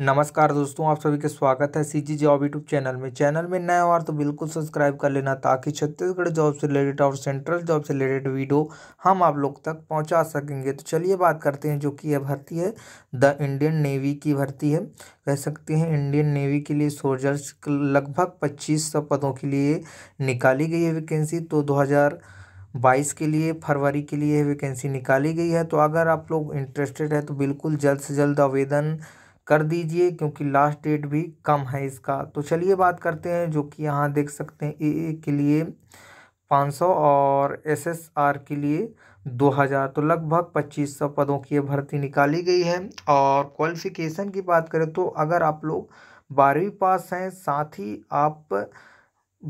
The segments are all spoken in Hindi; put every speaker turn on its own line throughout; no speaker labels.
नमस्कार दोस्तों आप सभी के स्वागत है C G job YouTube channel में चैनल में नया और तो बिल्कुल सब्सक्राइब कर लेना ताकि छत्तीसगढ़ जॉब से रिलेटेड और सेंट्रल जॉब से रिलेटेड वीडियो हम आप लोग तक पहुंचा सकेंगे तो चलिए बात करते हैं जो कि यह भर्ती है द इंडियन नेवी की भर्ती है कह सकते हैं इंडियन नेवी के लिए सोल्जर्स लगभग पच्चीस सौ पदों के लिए निकाली गई है वैकेंसी तो दो बाईस के लिए फरवरी के लिए वैकेंसी निकाली गई है तो अगर आप लोग इंटरेस्टेड है तो बिल्कुल जल्द से जल्द आवेदन कर दीजिए क्योंकि लास्ट डेट भी कम है इसका तो चलिए बात करते हैं जो कि यहाँ देख सकते हैं ए के लिए पाँच सौ और एस एस आर के लिए दो हज़ार तो लगभग पच्चीस सौ पदों की भर्ती निकाली गई है और क्वालिफ़िकेशन की बात करें तो अगर आप लोग बारहवीं पास हैं साथ ही आप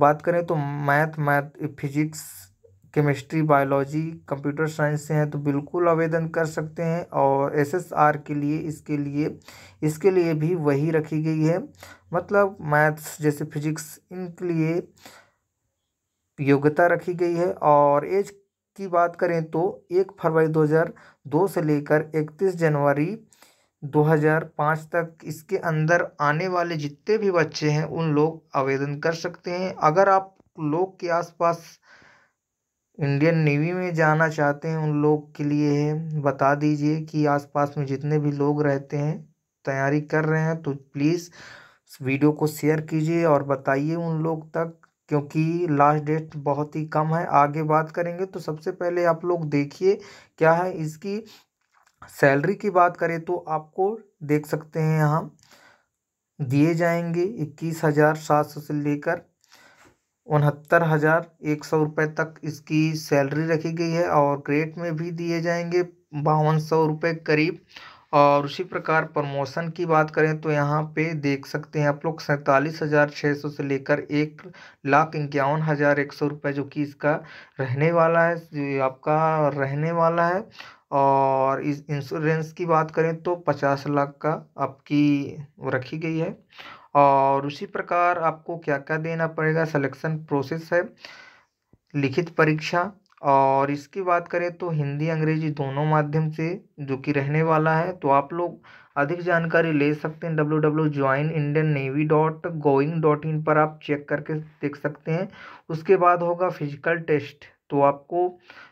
बात करें तो math math physics chemistry biology computer science से हैं तो बिल्कुल आवेदन कर सकते हैं और एसएसआर के लिए इसके लिए इसके लिए भी वही रखी गई है मतलब मैथ्स जैसे फिजिक्स इनके लिए योग्यता रखी गई है और एज की बात करें तो एक फरवरी 2002 से लेकर 31 जनवरी 2005 तक इसके अंदर आने वाले जितने भी बच्चे हैं उन लोग आवेदन कर सकते हैं अगर आप लोग के आसपास इंडियन नेवी में जाना चाहते हैं उन लोग के लिए है बता दीजिए कि आसपास में जितने भी लोग रहते हैं तैयारी कर रहे हैं तो प्लीज़ वीडियो को शेयर कीजिए और बताइए उन लोग तक क्योंकि लास्ट डेट बहुत ही कम है आगे बात करेंगे तो सबसे पहले आप लोग देखिए क्या है इसकी सैलरी की बात करें तो आपको देख सकते हैं यहाँ दिए जाएंगे इक्कीस हज़ार सात सौ से लेकर उनहत्तर हज़ार एक सौ रुपये तक इसकी सैलरी रखी गई है और ग्रेड में भी दिए जाएंगे बावन सौ रुपये करीब और उसी प्रकार प्रमोशन की बात करें तो यहाँ पे देख सकते हैं आप लोग सैंतालीस हज़ार छः सौ से लेकर एक लाख इक्यावन हज़ार एक सौ रुपये जो कि इसका रहने वाला है जो आपका रहने वाला है और इस इंश्योरेंस की बात करें तो पचास लाख का आपकी रखी गई है और उसी प्रकार आपको क्या क्या देना पड़ेगा सिलेक्शन प्रोसेस है लिखित परीक्षा और इसकी बात करें तो हिंदी अंग्रेजी दोनों माध्यम से जो कि रहने वाला है तो आप लोग अधिक जानकारी ले सकते हैं W W join Indian navy dot गोइंग डॉट इन पर आप चेक करके देख सकते हैं उसके बाद होगा फिजिकल टेस्ट तो आपको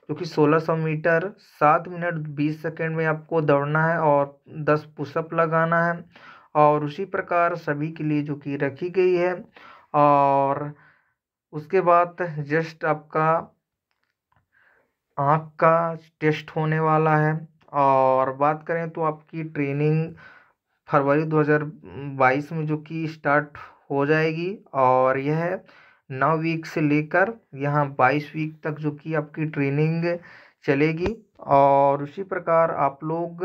जो कि सोलह सौ मीटर सात मिनट बीस सेकेंड में आपको दौड़ना है और दस पुशअप लगाना है और उसी प्रकार सभी के लिए जो कि रखी गई है और उसके बाद जस्ट आपका आँख का टेस्ट होने वाला है और बात करें तो आपकी ट्रेनिंग फरवरी 2022 में जो कि स्टार्ट हो जाएगी और यह नौ वीक से लेकर यहाँ बाईस वीक तक जो कि आपकी ट्रेनिंग चलेगी और उसी प्रकार आप लोग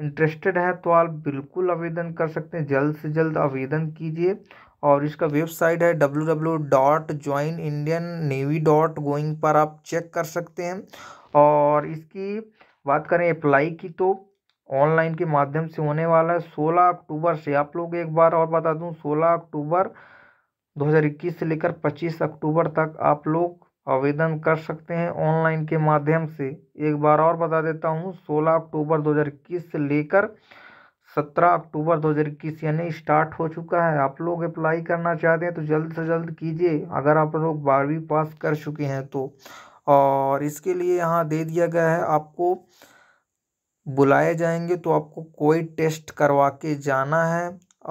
इंटरेस्टेड हैं तो आप बिल्कुल आवेदन कर सकते हैं जल्द से जल्द आवेदन कीजिए और इसका वेबसाइट है W W dot join Indian navy dot गोइंग पर आप चेक कर सकते हैं और इसकी बात करें अप्लाई की तो ऑनलाइन के माध्यम से होने वाला है सोलह अक्टूबर से आप लोग एक बार और बता दूं सोलह अक्टूबर 2021 से लेकर 25 अक्टूबर तक आप लोग आवेदन कर सकते हैं ऑनलाइन के माध्यम से एक बार और बता देता हूँ सोलह अक्टूबर दो हज़ार इक्कीस से लेकर सत्रह अक्टूबर दो हज़ार इक्कीस यानी स्टार्ट हो चुका है आप लोग अप्लाई करना चाहते हैं तो जल्द से जल्द कीजिए अगर आप लोग बारहवीं पास कर चुके हैं तो और इसके लिए यहाँ दे दिया गया है आपको बुलाए जाएंगे तो आपको कोई टेस्ट करवा के जाना है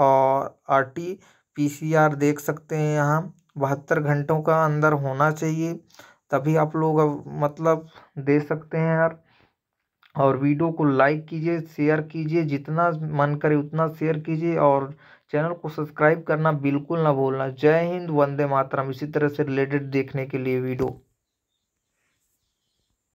और R T P C R देख सकते हैं यहाँ बहत्तर घंटों का अंदर होना चाहिए तभी आप लोग अब मतलब दे सकते हैं यार और वीडियो को लाइक कीजिए शेयर कीजिए जितना मन करे उतना शेयर कीजिए और चैनल को सब्सक्राइब करना बिल्कुल ना भूलना जय हिंद वंदे मातरम इसी तरह से रिलेटेड देखने के लिए वीडियो